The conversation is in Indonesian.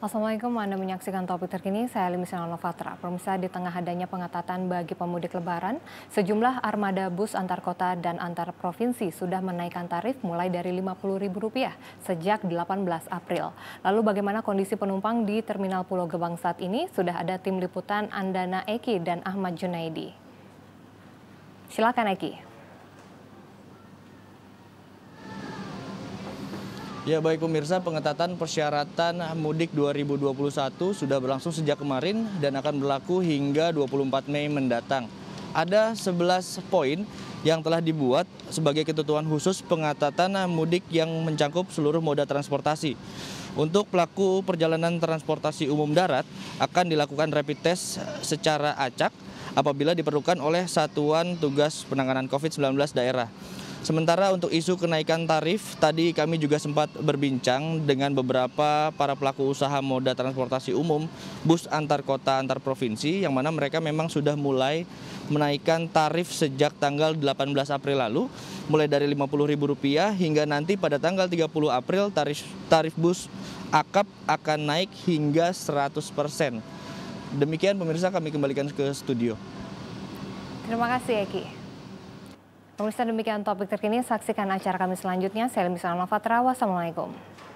Assalamualaikum, Anda menyaksikan topik terkini, saya Limisana Novatra. Pemirsa, di tengah adanya pengetatan bagi pemudik lebaran, sejumlah armada bus antar kota dan antar provinsi sudah menaikkan tarif mulai dari Rp50.000 sejak 18 April. Lalu bagaimana kondisi penumpang di Terminal Pulau Gebang saat ini? Sudah ada tim liputan Andana Eki dan Ahmad Junaidi. Silakan Eki. Ya baik pemirsa, pengetatan persyaratan mudik 2021 sudah berlangsung sejak kemarin dan akan berlaku hingga 24 Mei mendatang. Ada 11 poin yang telah dibuat sebagai ketentuan khusus pengetatan mudik yang mencakup seluruh moda transportasi. Untuk pelaku perjalanan transportasi umum darat akan dilakukan rapid test secara acak apabila diperlukan oleh Satuan Tugas Penanganan COVID-19 daerah. Sementara untuk isu kenaikan tarif, tadi kami juga sempat berbincang dengan beberapa para pelaku usaha moda transportasi umum, bus antar kota, antar provinsi, yang mana mereka memang sudah mulai menaikkan tarif sejak tanggal 18 April lalu, mulai dari Rp50.000 hingga nanti pada tanggal 30 April tarif tarif bus akap akan naik hingga 100%. Demikian pemirsa kami kembalikan ke studio. Terima kasih Eki. Pemirsa demikian topik terkini, saksikan acara kami selanjutnya. Saya Lemisana Fatrawa, Assalamualaikum.